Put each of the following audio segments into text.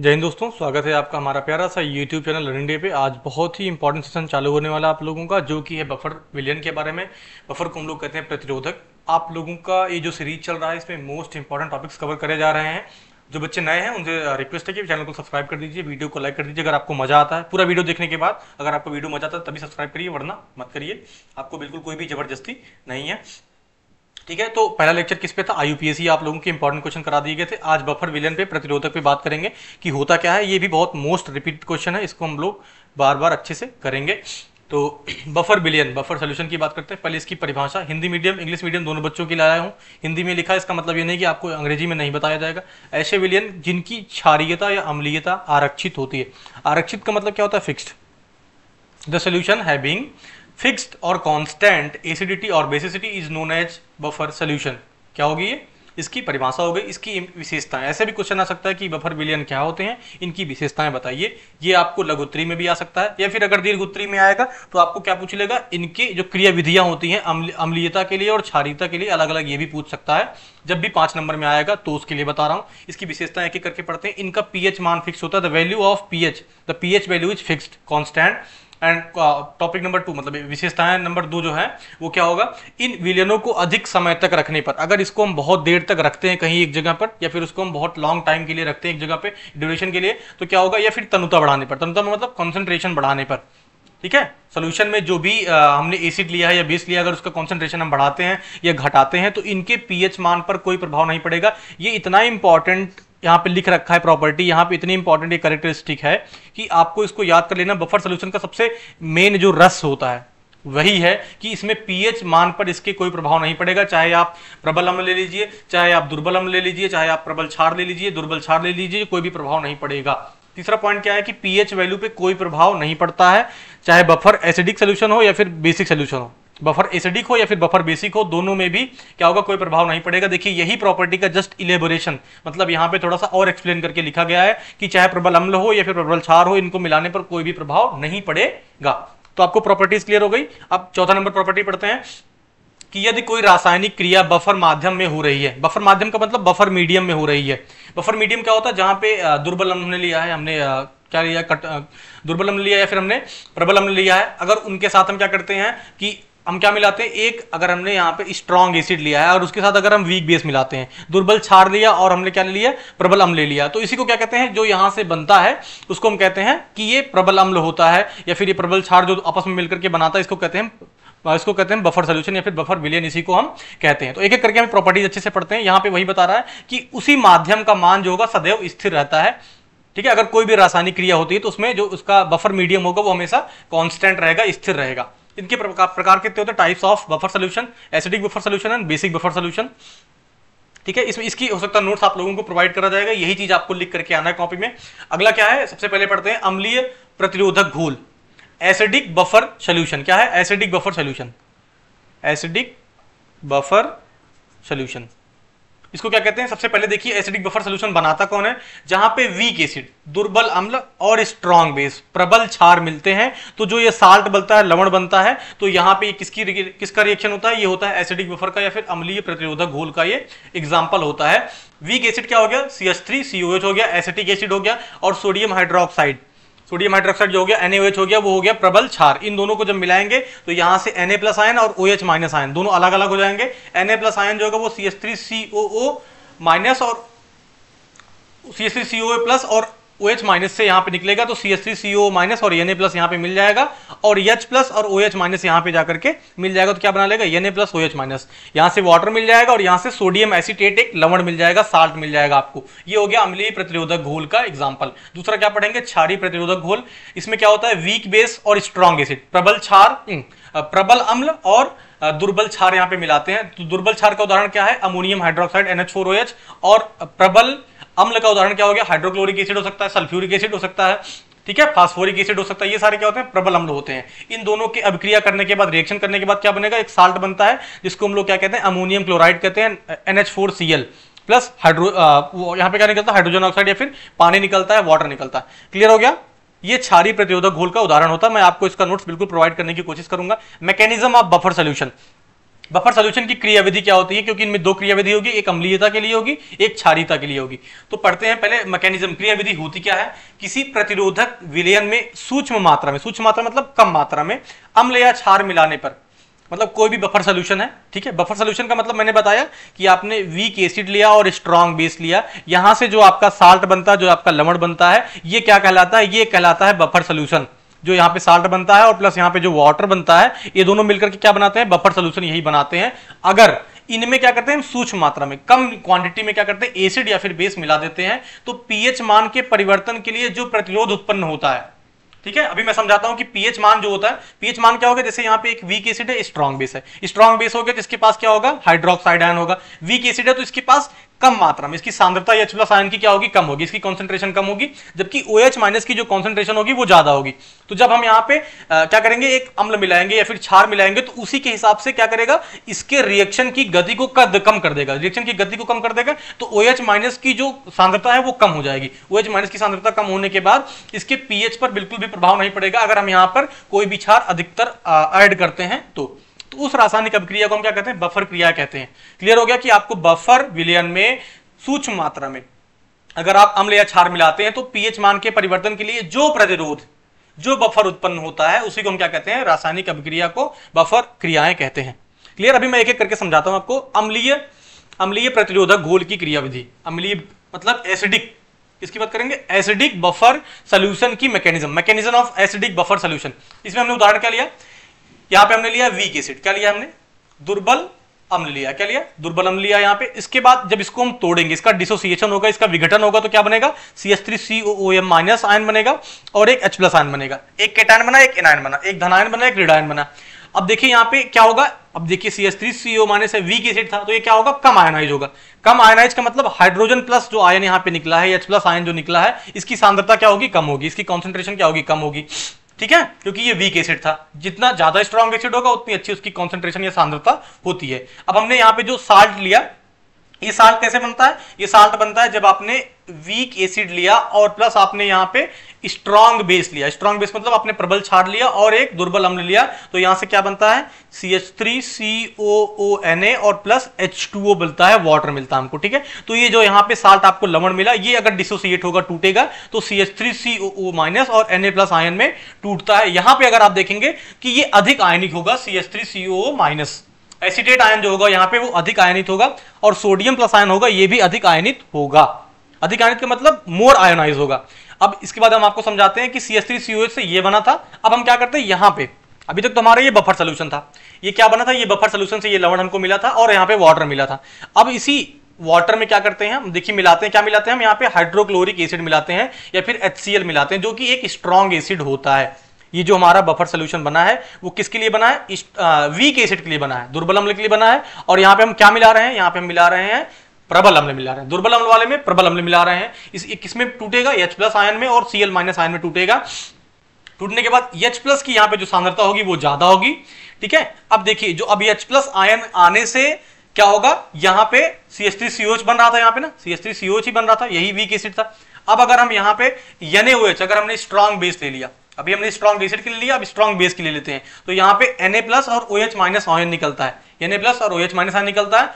जय हिंद दोस्तों स्वागत है आपका हमारा प्यारा सा यूट्यूब चैनल लर्निंग इंडिया पे आज बहुत ही इंपॉर्टेंट सेशन चालू होने वाला आप लोगों का जो कि है बफर विलियन के बारे में बफर को हम लोग कहते हैं प्रतिरोधक आप लोगों का ये जो सीरीज चल रहा है इसमें मोस्ट इंपॉर्टेंट टॉपिक्स कवर करे जा रहे हैं जो बच्चे नए हैं उनसे रिक्वेस्ट है कि चैनल को सब्सक्राइब कर दीजिए वीडियो को लाइक कर दीजिए अगर आपको मजा आता है पूरा वीडियो देखने के बाद अगर आपको वीडियो मजा आता है तभी सब्सक्राइब करिए वरना मत करिए आपको बिल्कुल कोई भी जबरदस्ती नहीं है ठीक है तो पहला लेक्चर किस पे था आईयूपीएससी आप लोगों के इंपॉर्टेंट क्वेश्चन करा दिए गए थे आज बफर विलियन पे प्रतिरोधक पे बात करेंगे कि होता क्या है ये भी बहुत मोस्ट रिपीट क्वेश्चन है इसको हम लोग बार बार अच्छे से करेंगे तो बफर बिलियन बफर सोल्यूशन की बात करते हैं पहले इसकी परिभाषा हिंदी मीडियम इंग्लिश मीडियम दोनों बच्चों के लिए आया हूँ हिंदी में लिखा इसका मतलब ये नहीं कि आपको अंग्रेजी में नहीं बताया जाएगा ऐसे विलियन जिनकी क्षारियता या अम्लीयता आरक्षित होती है आरक्षित का मतलब क्या होता है फिक्स्ड द सोल्यूशन है बींग फिक्स्ड और कांस्टेंट एसिडिटी और basicity is known as buffer solution क्या होगी ये इसकी परिभाषा हो गई इसकी विशेषताएं ऐसे भी क्वेश्चन आ सकता है कि बफर विलियन क्या होते हैं इनकी विशेषताएं बताइए ये आपको उत्तरी में भी आ सकता है या फिर अगर दीर्घ उत्तरी में आएगा तो आपको क्या पूछ लेगा इनकी जो क्रिया विधियां होती हैं अम्लीयता के लिए और क्षारीयता के लिए अलग अलग ये भी पूछ सकता है जब भी पांच नंबर में आएगा तो उसके लिए बता रहा हूँ इसकी विशेषता एक एक करके पढ़ते हैं इनका पीएच मान फिक्स होता है the value of pH the pH value is fixed constant and topic number two मतलब विशेषताएं नंबर दो जो है वो क्या होगा इन विलियनों को अधिक समय तक रखने पर अगर इसको हम बहुत देर तक रखते हैं कहीं एक जगह पर या फिर उसको हम बहुत लॉन्ग टाइम के लिए रखते हैं एक जगह पे ड्यूरेशन के लिए तो क्या होगा या फिर तनुता बढ़ाने पर तनुता मतलब कॉन्सेंट्रेशन बढ़ाने पर ठीक है सोल्यूशन में जो भी आ, uh, हमने एसिड लिया है या बेस लिया अगर उसका कॉन्सेंट्रेशन हम बढ़ाते हैं या घटाते हैं तो इनके पीएच मान पर कोई प्रभाव नहीं पड़ेगा ये इतना इंपॉर्टेंट यहाँ पे लिख रखा है प्रॉपर्टी यहाँ पे इतनी इंपॉर्टेंट ये करेक्टरिस्टिक है कि आपको इसको याद कर लेना बफर सोल्यूशन का सबसे मेन जो रस होता है वही है कि इसमें पीएच मान पर इसके कोई प्रभाव नहीं पड़ेगा चाहे आप प्रबल अम्ल ले लीजिए चाहे आप दुर्बल अम्ल ले लीजिए चाहे आप प्रबल छार ले लीजिए दुर्बल छार ले लीजिए कोई भी प्रभाव नहीं पड़ेगा तीसरा पॉइंट क्या है कि पीएच वैल्यू पे कोई प्रभाव नहीं पड़ता है चाहे बफर एसिडिक सोल्यूशन हो या फिर बेसिक सोल्यूशन हो बफर एसिडिक हो या फिर बफर बेसिक हो दोनों में भी क्या होगा कोई प्रभाव नहीं पड़ेगा देखिए यही प्रॉपर्टी का जस्ट इलेबोरेशन मतलब यहाँ पे थोड़ा सा और एक्सप्लेन करके लिखा गया है कि चाहे प्रबल अम्ल हो या फिर प्रबल छार हो इनको मिलाने पर कोई भी प्रभाव नहीं पड़ेगा तो आपको प्रॉपर्टीज क्लियर हो गई अब चौथा नंबर प्रॉपर्टी पढ़ते हैं कि यदि कोई रासायनिक क्रिया बफर माध्यम में हो रही है बफर माध्यम का मतलब बफर मीडियम में हो रही है बफर मीडियम क्या होता है जहां पे दुर्बल अम्ल ने लिया है हमने क्या लिया कट दुर्बल अम्ल लिया या फिर हमने प्रबल अम्ल लिया है अगर उनके साथ हम क्या करते हैं कि हम क्या मिलाते हैं एक अगर हमने यहाँ पे स्ट्रॉन्ग एसिड लिया है और उसके साथ अगर हम वीक बेस मिलाते हैं दुर्बल छाड़ लिया और हमने क्या ले लिया प्रबल अम्ल ले लिया तो इसी को क्या कहते हैं जो यहाँ से बनता है उसको हम कहते हैं कि ये प्रबल अम्ल होता है या फिर ये प्रबल छाड़ जो आपस में मिलकर के बनाता है इसको कहते हैं इसको कहते हैं बफर सोल्यूशन या फिर बफर विलियन इसी को हम कहते हैं तो एक एक करके हम प्रॉपर्टीज अच्छे से पढ़ते हैं यहाँ पे वही बता रहा है कि उसी माध्यम का मान जो होगा सदैव स्थिर रहता है ठीक है अगर कोई भी रासायनिक क्रिया होती है तो उसमें जो उसका बफर मीडियम होगा वो हमेशा कांस्टेंट रहेगा स्थिर रहेगा इनके प्रकार कितने होते हैं types of buffer solution acidic buffer solution and basic buffer solution ठीक है इसमें इसकी हो सकता है नोट्स आप लोगों को प्रोवाइड करा जाएगा यही चीज आपको लिख करके आना है कॉपी में अगला क्या है सबसे पहले पढ़ते हैं अम्लीय प्रतिरोधक घोल एसिडिक बफर सोल्यूशन क्या है acidic buffer solution acidic buffer solution इसको क्या कहते हैं सबसे पहले देखिए एसिडिक बफर सोल्यूशन बनाता कौन है जहां पे वीक एसिड दुर्बल अम्ल और स्ट्रॉन्ग बेस प्रबल छार मिलते हैं तो जो ये साल्ट बनता है लवण बनता है तो यहाँ पे किसकी किसका रिएक्शन होता है ये होता है एसिडिक बफर का या फिर अम्लीय प्रतिरोधक घोल का ये एग्जाम्पल होता है वीक एसिड क्या हो गया सी थ्री एच हो गया एसिटिक एसिड हो गया और सोडियम हाइड्रोक्साइड सोडियम हाइड्रोक्साइड जो हो गया NaOH हो गया वो हो गया प्रबल छार इन दोनों को जब मिलाएंगे तो यहां से Na प्लस आयन और OH माइनस आयन दोनों अलग अलग हो जाएंगे Na प्लस आयन जो होगा वो C S three C O O minus और C S three C O A plus और ओ OH माइनस से यहाँ पे निकलेगा तो C S three C O minus और एन ए प्लस यहाँ पे मिल जाएगा और एच प्लस और ओ OH एच माइनस यहाँ पे जाकर के मिल जाएगा तो क्या बना लेगा N A plus O H minus यहाँ से वाटर मिल जाएगा और यहाँ से सोडियम एसिटेट एक लवण मिल जाएगा साल्ट मिल जाएगा आपको ये हो गया अम्लीय प्रतिरोधक घोल का एग्जाम्पल दूसरा क्या पढ़ेंगे छारी प्रतिरोधक घोल इसमें क्या होता है वीक बेस और स्ट्रॉन्ग एसिड प्रबल छार हम्म, प्रबल अम्ल और दुर्बल छार यहाँ पे मिलाते हैं तो दुर्बल छार का उदाहरण क्या है अमोनियम हाइड्रोक्साइड एनएच और प्रबल अम्ल का उदाहरण क्या हो गया हाइड्रोक्लोरिक एसिड हो सकता है सल्फ्यूरिक एसिड हो सकता है ठीक है फास्फोरिक एसिड हो सकता है ये सारे क्या होते हैं प्रबल अम्ल होते हैं इन दोनों के अभिक्रिया करने के बाद रिएक्शन करने के बाद क्या बनेगा एक साल्ट बनता है जिसको हम लोग क्या कहते हैं अमोनियम क्लोराइड कहते हैं NH four C L plus hydro यहाँ पे क्या निकलता है हाइड्रोजन ऑक्साइड या फिर पानी निकलता है वाटर निकलता है क्लियर हो गया ये छारी प्रतिरोधक घोल का उदाहरण होता है मैं आपको इसका नोट्स बिल्कुल प्रोवाइड करने की कोशिश करूंगा mechanism of buffer solution buffer solution की क्रियाविधि क्या होती है क्योंकि इनमें दो क्रियाविधि होगी एक अम्लीयता के लिए होगी एक क्षारीयता के लिए होगी तो पढ़ते हैं पहले मैकेनिज्म क्रियाविधि होती क्या है किसी प्रतिरोधक विलयन में सूक्ष्म मात्रा में सूक्ष्म मात्रा मतलब कम मात्रा में अम्ल या क्षार मिलाने पर मतलब कोई भी बफर सोल्यूशन है ठीक है बफर सोल्यूशन का मतलब मैंने बताया कि आपने वीक एसिड लिया और स्ट्रॉन्ग बेस लिया यहां से जो आपका साल्ट बनता है जो आपका लवण बनता है ये क्या कहलाता है ये कहलाता है बफर सोल्यूशन जो यहाँ पे साल्ट बनता है और प्लस यहाँ पे जो वाटर बनता है ये दोनों मिलकर के क्या बनाते हैं बफर सोल्यूशन यही बनाते हैं अगर इनमें क्या करते हैं हम सूक्ष्म मात्रा में कम क्वांटिटी में क्या करते हैं एसिड या फिर बेस मिला देते हैं तो पीएच मान के परिवर्तन के लिए जो प्रतिरोध उत्पन्न होता है ठीक है अभी मैं समझाता हूं कि पीएच मान जो होता है पीएच मान क्या होगा जैसे यहां पे एक वीक एसिड है स्ट्रॉन्ग बेस है स्ट्रॉन्ग बेस हो गया जिसके तो पास क्या होगा हाइड्रोक्साइड आयन होगा वीक एसिड है तो इसके पास कम मात्रा में इसकी सांद्रता एच प्लस आयन की क्या होगी कम होगी इसकी कॉन्सेंट्रेशन कम होगी जबकि ओ एच माइनस की जो कॉन्सेंट्रेशन होगी वो ज्यादा होगी तो जब हम यहाँ पे आ, क्या करेंगे एक अम्ल मिलाएंगे या फिर छार मिलाएंगे तो उसी के हिसाब से क्या करेगा इसके रिएक्शन की गति को कद कम कर देगा रिएक्शन की गति को कम कर देगा तो ओ एच माइनस की जो सांद्रता है वो कम हो जाएगी ओ एच माइनस की सांद्रता कम होने के बाद इसके पीएच पर बिल्कुल भी प्रभाव नहीं पड़ेगा अगर हम यहाँ पर कोई भी छार अधिकतर एड करते हैं तो तो उस रासायनिक अभिक्रिया को हम क्या कहते हैं बफर क्रिया कहते हैं क्लियर हो गया कि आपको बफर विलयन में सूक्ष्म मात्रा में अगर आप अम्ल या क्षार मिलाते हैं तो पीएच मान के परिवर्तन के लिए जो प्रतिरोध जो बफर उत्पन्न होता है उसी को हम क्या कहते हैं रासायनिक अभिक्रिया को बफर क्रियाएं कहते हैं क्लियर अभी मैं एक एक करके समझाता हूं आपको अम्लीय अम्लीय प्रतिरोधक घोल की क्रिया विधि अम्लीय मतलब एसिडिक इसकी बात करेंगे एसिडिक बफर सोल्यूशन की mechanism mechanism of acidic buffer solution इसमें हमने उदाहरण क्या लिया यहां पे हमने लिया वीक एसिड क्या लिया हमने दुर्बल अम्ल लिया क्या लिया दुर्बल अम्ल लिया यहां पे इसके बाद जब इसको हम तोड़ेंगे इसका डिसोसिएशन होगा इसका विघटन होगा तो क्या बनेगा C S three C O M minus ion बनेगा और एक एच प्लस आयन बनेगा एक केटायन बना एक एनायन बना एक धनायन बना एक रिडायन बना अब देखिए यहाँ पे क्या होगा अब देखिए C S three C O minus है वीक एसिड था तो ये क्या होगा कम आयनाइज होगा कम आयनाइज का मतलब हाइड्रोजन प्लस जो आयन यहाँ पे निकला है एच प्लस आयन जो निकला है इसकी सांद्रता क्या होगी कम होगी इसकी कॉन्सेंट्रेशन क्या होगी कम होगी ठीक है क्योंकि ये वीक एसिड था जितना ज्यादा स्ट्रॉन्ग एसिड होगा उतनी अच्छी उसकी कॉन्सेंट्रेशन या सांद्रता होती है अब हमने यहाँ पे जो साल्ट लिया ये साल्ट कैसे बनता है ये साल्ट बनता है जब आपने वीक एसिड लिया और प्लस आपने यहाँ पे स्ट्रॉन्ग बेस लिया स्ट्रॉन्ग बेस मतलब आपने प्रबल छाड़ लिया और एक दुर्बल अम्ल लिया तो यहां से क्या बनता है C H three C O O N A और प्लस एच टू ओ मिलता है वाटर मिलता है हमको ठीक है तो ये जो यहाँ पे साल्ट आपको लवण मिला ये अगर डिसोसिएट होगा टूटेगा तो C H three C O O minus और एन ए प्लस आयन में टूटता है यहां पर अगर आप देखेंगे कि ये अधिक आयनिक होगा C H three C O minus acetate ion जो होगा यहाँ पे वो अधिक आयनित होगा और सोडियम प्लस आयन होगा ये भी अधिक आयनित होगा अधिक आयनित का मतलब मोर आयोनाइज होगा अब इसके बाद हम आपको समझाते हैं कि सी एस थ्री सी से ये बना था अब हम क्या करते हैं यहाँ पे अभी तक तो हमारा ये बफर सोल्यूशन था ये क्या बना था ये बफर सोल्यूशन से ये लवण हमको मिला था और यहाँ पे वाटर मिला था अब इसी वाटर में क्या करते हैं हम देखिए मिलाते हैं क्या मिलाते हैं हम यहाँ पे हाइड्रोक्लोरिक एसिड मिलाते हैं या फिर एच मिलाते हैं जो कि एक स्ट्रॉन्ग एसिड होता है ये जो हमारा बफर सोल्यूशन बना है वो किसके लिए बना है वीक एसिड के लिए बना है दुर्बल अम्ल के लिए बना है और यहां पे हम क्या मिला रहे हैं यहां पे हम मिला रहे हैं प्रबल अम्ल मिला रहे हैं दुर्बल अम्ल वाले में प्रबल अम्ल मिला रहे हैं इस किसमें टूटेगा एच प्लस आयन में और सी एल माइनस आयन में टूटेगा टूटने के बाद एच प्लस की यहां पर जो सांद्रता होगी वो ज्यादा होगी ठीक है अब देखिए जो अब एच प्लस आयन आने से क्या होगा यहां पे सी एस थ्री सीओच बन रहा था यहां पे ना सी एस थ्री सीओच ही बन रहा था यही वीक एसिड था अब अगर हम यहाँ पे एन अगर हमने स्ट्रांग बेस ले लिया अभी हमने स्ट्रॉन्ग एसिड के लिए लिया अब स्ट्रॉन्ग बेस के लिए लेते हैं तो यहाँ पे Na प्लस और ओ एच माइनस आयन निकलता है Na प्लस और ओ एच माइनस आयन निकलता है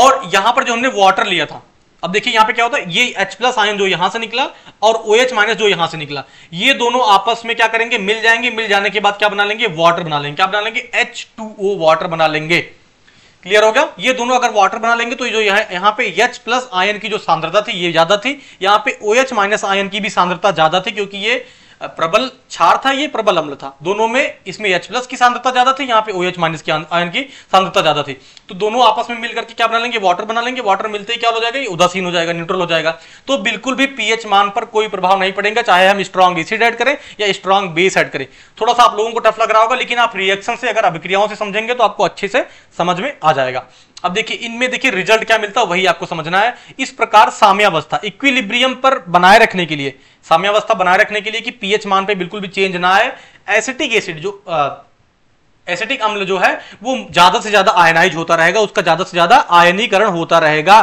और यहाँ पर जो हमने वाटर लिया था अब देखिए यहाँ पे क्या होता है ये H प्लस आयन जो यहाँ से निकला और ओ OH माइनस जो यहाँ से निकला ये दोनों आपस में क्या करेंगे मिल जाएंगे मिल जाने के बाद क्या बना लेंगे वाटर बना लेंगे क्या बना लेंगे एच टू ओ वाटर बना लेंगे क्लियर हो गया ये दोनों अगर वाटर बना लेंगे तो जो यहाँ यहाँ पे H प्लस आयन की जो सांद्रता थी ये ज्यादा थी यहाँ पे ओ एच माइनस आयन की भी सांद्रता ज्यादा थी क्योंकि ये प्रबल क्षार था ये प्रबल अम्ल था दोनों में इसमें एच प्लस की सांद्रता ज्यादा थी यहाँ पे ओ एच माइनस की आयन की सांद्रता ज्यादा थी तो दोनों आपस में मिलकर के क्या बना लेंगे वाटर बना लेंगे वाटर मिलते ही क्या हो जाएगा उदासीन हो जाएगा न्यूट्रल हो जाएगा तो बिल्कुल भी पीएच मान पर कोई प्रभाव नहीं पड़ेगा चाहे हम स्ट्रॉन्ग एसिड एड करें या स्ट्रॉन्ग बेस एड करें थोड़ा सा आप लोगों को टफ लग रहा होगा लेकिन आप रिएक्शन से अगर अभिक्रियाओं से समझेंगे तो आपको अच्छे से समझ में आ जाएगा अब देखिए इनमें देखिए रिजल्ट क्या मिलता है वही आपको समझना है इस प्रकार साम्यावस्था इक्विलिब्रियम पर बनाए रखने के लिए साम्यावस्था बनाए रखने के लिए कि पीएच मान पे बिल्कुल भी चेंज ना आए एसिटिक एसिड जो एसिटिक अम्ल जो है वो ज्यादा से ज्यादा आयनाइज होता रहेगा उसका ज्यादा से ज्यादा आयनीकरण होता रहेगा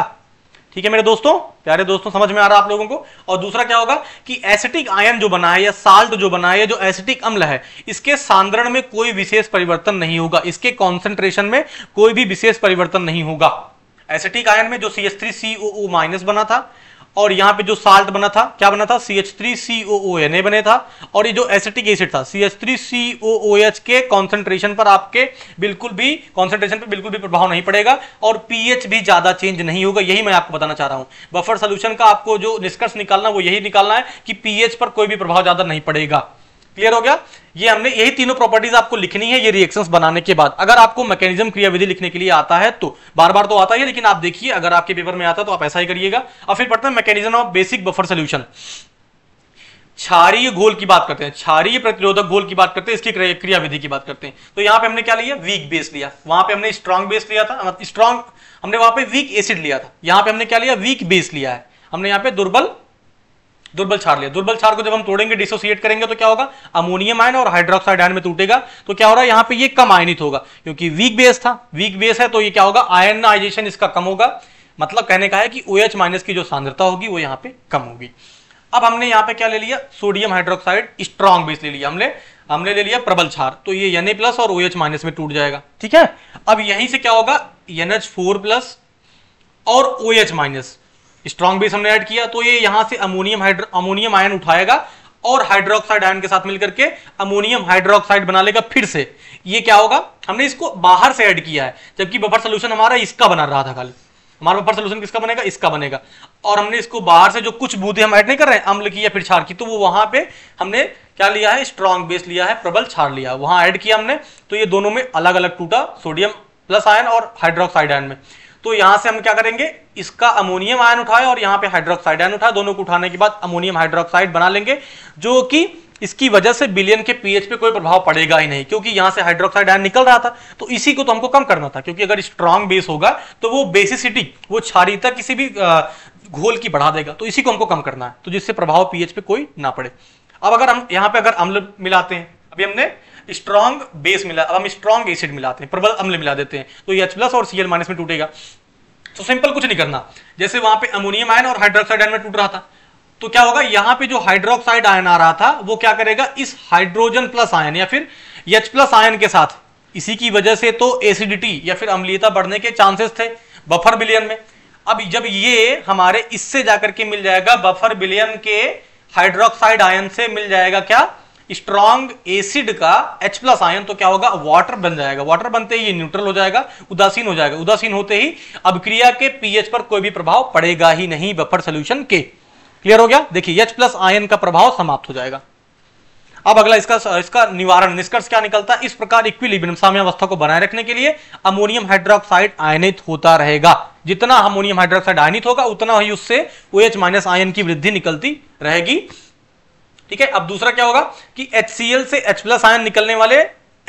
ठीक है मेरे दोस्तों प्यारे दोस्तों समझ में आ रहा आप लोगों को और दूसरा क्या होगा कि एसिटिक आयन जो बना है या साल्ट जो बना है जो एसिटिक अम्ल है इसके सांद्रण में कोई विशेष परिवर्तन नहीं होगा इसके कॉन्सेंट्रेशन में कोई भी विशेष परिवर्तन नहीं होगा एसिटिक आयन में जो C S three C O minus बना था और यहाँ पे जो साल्ट बना था क्या बना था C H three C O O N A बने था और ये जो एसिटिक एसिड था C H three C O O H के कॉन्सेंट्रेशन पर आपके बिल्कुल भी कॉन्सेंट्रेशन पर बिल्कुल भी प्रभाव नहीं पड़ेगा और पीएच भी ज़्यादा चेंज नहीं होगा यही मैं आपको बताना चाह रहा हूँ बफर सोल्यूशन का आपको जो निष्कर्ष निकालना वो यही निकालना है कि पीएच पर कोई भी प्रभाव ज़्यादा नहीं पड़ेगा क्लियर हो गया ये हमने यही तीनों प्रॉपर्टीज आपको लिखनी है ये रिएक्शंस बनाने के बाद अगर आपको मैकेनिज्म क्रियाविधि लिखने के लिए आता है तो बार बार तो आता ही है लेकिन आप देखिए अगर आपके पेपर में आता है तो आप ऐसा ही करिएगा और फिर पढ़ते हैं mechanism of basic buffer solution क्षारीय घोल की बात करते हैं क्षारीय प्रतिरोधक घोल की बात करते हैं इसकी क्रियाविधि की बात करते हैं तो यहां पे हमने क्या लिया वीक बेस लिया वहां पे हमने स्ट्रांग बेस लिया था स्ट्रांग मतलब हमने वहां पे वीक एसिड लिया था यहां पे हमने क्या लिया वीक बेस लिया है हमने यहाँ पे दुर्बल दुर्बल छार लिया दुर्बल छार को जब हम तोड़ेंगे डिसोसिएट करेंगे तो क्या होगा अमोनियम आयन और हाइड्रोक्साइड आयन में टूटेगा तो क्या हो रहा है यहां पर यह कम आयनित होगा क्योंकि वीक बेस था वीक बेस है तो यह क्या होगा आयनाइजेशन इसका कम होगा मतलब कहने का है कि ओएच माइनस की जो सांद्रता होगी वो यहां पे कम होगी अब हमने यहां पे क्या ले लिया सोडियम हाइड्रोक्साइड स्ट्रॉन्ग बेस ले लिया हमने हमने ले लिया प्रबल छार तो ये एन प्लस और ओएच माइनस में टूट जाएगा ठीक है अब यहीं से क्या होगा एनएच फोर प्लस और O OH minus strong base हमने ऐड किया तो ये यहां से अमोनियम हाइड्रो अमोनियम आयन उठाएगा और हाइड्रोक्साइड आयन के साथ मिलकर के अमोनियम हाइड्रोक्साइड बना लेगा फिर से ये क्या होगा हमने इसको बाहर से ऐड किया है जबकि बफर सोल्यूशन हमारा इसका बना रहा था कल हमारा बफर सोल्यूशन किसका बनेगा इसका बनेगा और हमने इसको बाहर से जो कुछ बूंदे हम ऐड नहीं कर रहे हैं अम्ल की या फिर छार की तो वो वहां पे हमने क्या लिया है स्ट्रॉन्ग बेस लिया है प्रबल छार लिया वहां ऐड किया हमने तो ये दोनों में अलग अलग टूटा सोडियम प्लस आयन और हाइड्रोक्साइड आयन में तो यहां से हम क्या करेंगे इसका अमोनियम आयन उठाए और यहां पे हाइड्रोक्साइड आयन उठाए दोनों को उठाने के बाद अमोनियम हाइड्रोक्साइड बना लेंगे जो कि इसकी वजह से बिलियन के पीएच पे कोई प्रभाव पड़ेगा ही नहीं क्योंकि यहां से हाइड्रोक्साइड आयन निकल रहा था तो इसी को तो हमको कम करना था क्योंकि अगर स्ट्रांग बेस होगा तो वो बेसिसिटी वो क्षारिता किसी भी घोल की बढ़ा देगा तो इसी को हमको कम करना है तो जिससे प्रभाव पीएच पे कोई ना पड़े अब अगर हम यहां पर अगर अम्ल मिलाते हैं अभी हमने स्ट्रॉन्ग बेस मिला अब हम स्ट्रॉन्ग एसिड मिलाते हैं प्रबल अम्ल मिला देते हैं तो ये एच प्लस और सी एल माइनस में टूटेगा तो सिंपल कुछ नहीं करना जैसे वहां पे अमोनियम आयन और हाइड्रोक्साइड आयन में टूट रहा था तो क्या होगा यहां पे जो हाइड्रोक्साइड आयन आ रहा था वो क्या करेगा इस हाइड्रोजन प्लस आयन या फिर एच प्लस आयन के साथ इसी की वजह से तो एसिडिटी या फिर अम्लीयता बढ़ने के चांसेस थे बफर बिलियन में अब जब ये हमारे इससे जाकर के मिल जाएगा बफर बिलियन के हाइड्रोक्साइड आयन से मिल जाएगा क्या स्ट्रॉन्ग एसिड का एच प्लस आयन तो क्या होगा वाटर बन जाएगा वाटर बनते ही न्यूट्रल हो जाएगा उदासीन हो जाएगा उदासीन होते ही अभिक्रिया के पीएच पर कोई भी प्रभाव पड़ेगा ही नहीं बफर सोल्यूशन के क्लियर हो गया देखिए एच प्लस आयन का प्रभाव समाप्त हो जाएगा अब अगला इसका इसका निवारण निष्कर्ष क्या निकलता है इस प्रकार इक्विलिब्रियम साम्यावस्था को बनाए रखने के लिए अमोनियम हाइड्रोक्साइड आयनित होता रहेगा जितना अमोनियम हाइड्रोक्साइड आयनित होगा उतना ही उससे ओएच माइनस आयन की वृद्धि निकलती रहेगी ठीक है अब दूसरा क्या होगा कि एच से H प्लस आयन निकलने वाले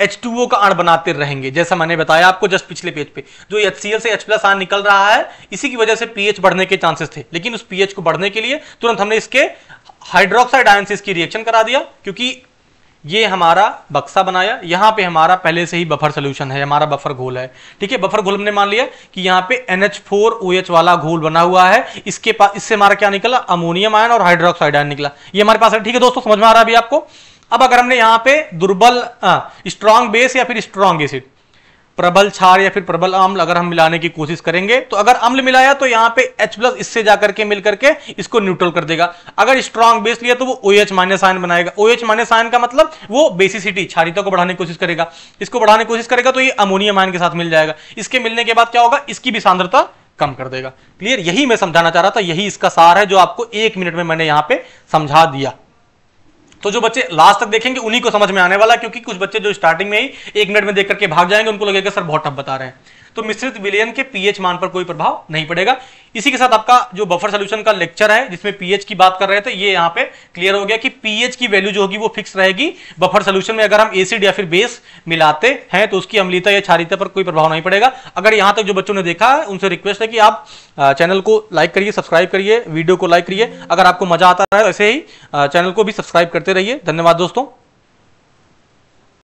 H2O का अण बनाते रहेंगे जैसा मैंने बताया आपको जस्ट पिछले पेज पे जो एच से H प्लस आयन निकल रहा है इसी की वजह से पीएच बढ़ने के चांसेस थे लेकिन उस पीएच को बढ़ने के लिए तुरंत हमने इसके हाइड्रोक्साइड आयन से इसकी रिएक्शन करा दिया क्योंकि ये हमारा बक्सा बनाया यहाँ पे हमारा पहले से ही बफर सोल्यूशन है हमारा बफर घोल है ठीक है बफर घोल हमने मान लिया कि यहाँ पे NH4OH वाला घोल बना हुआ है इसके पास इससे हमारा क्या निकला अमोनियम आयन और हाइड्रोक्साइड आयन निकला ये हमारे पास है ठीक है दोस्तों समझ में आ रहा है अभी आपको अब अगर हमने यहाँ पे दुर्बल स्ट्रांग हाँ, बेस या फिर स्ट्रांग एसिड प्रबल छार या फिर प्रबल अम्ल अगर हम मिलाने की कोशिश करेंगे तो अगर अम्ल मिलाया तो यहाँ पे H प्लस इससे जाकर के मिल करके इसको न्यूट्रल कर देगा अगर स्ट्रॉन्ग बेस लिया तो वो ओ एच माइनस आयन बनाएगा ओ एच माइनस आयन का मतलब वो बेसिसिटी छारिता को बढ़ाने की कोशिश करेगा इसको बढ़ाने की कोशिश करेगा तो ये अमोनियम आयन के साथ मिल जाएगा इसके मिलने के बाद क्या होगा इसकी भी सांद्रता कम कर देगा क्लियर यही मैं समझाना चाह रहा था यही इसका सार है जो आपको एक मिनट में मैंने यहाँ पे समझा दिया तो जो बच्चे लास्ट तक देखेंगे उन्हीं को समझ में आने वाला क्योंकि कुछ बच्चे जो स्टार्टिंग में ही एक मिनट में देख करके भाग जाएंगे उनको लगेगा सर बहुत टफ बता रहे हैं तो मिश्रित विलयन के पीएच मान पर कोई प्रभाव नहीं पड़ेगा इसी के साथ आपका जो बफर सोल्यूशन का लेक्चर है जिसमें पीएच की बात कर रहे थे तो ये यहाँ पे क्लियर हो गया कि पीएच की वैल्यू जो होगी वो फिक्स रहेगी बफर सोल्यूशन में अगर हम एसिड या फिर बेस मिलाते हैं तो उसकी अम्लिता या क्षारिता पर कोई प्रभाव नहीं पड़ेगा अगर यहाँ तक जो बच्चों ने देखा है उनसे रिक्वेस्ट है कि आप चैनल को लाइक करिए सब्सक्राइब करिए वीडियो को लाइक करिए अगर आपको मजा आता है तो ऐसे ही चैनल को भी सब्सक्राइब करते रहिए धन्यवाद दोस्तों